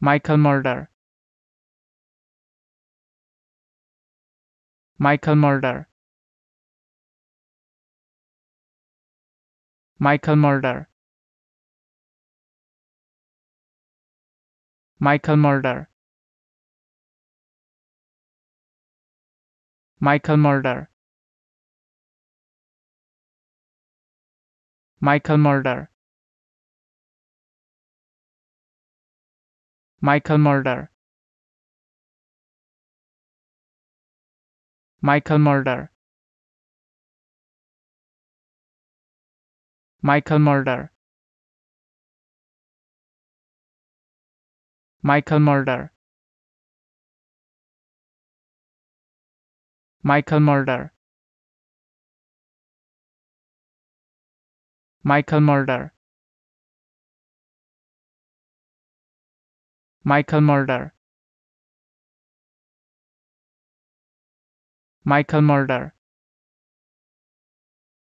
Michael Mulder Michael Mulder Michael Mulder Michael Mulder Michael Mulder Michael Mulder Michael Mulder Michael Mulder Michael Mulder Michael Mulder Michael Mulder Michael Mulder Michael Mulder. Michael Mulder.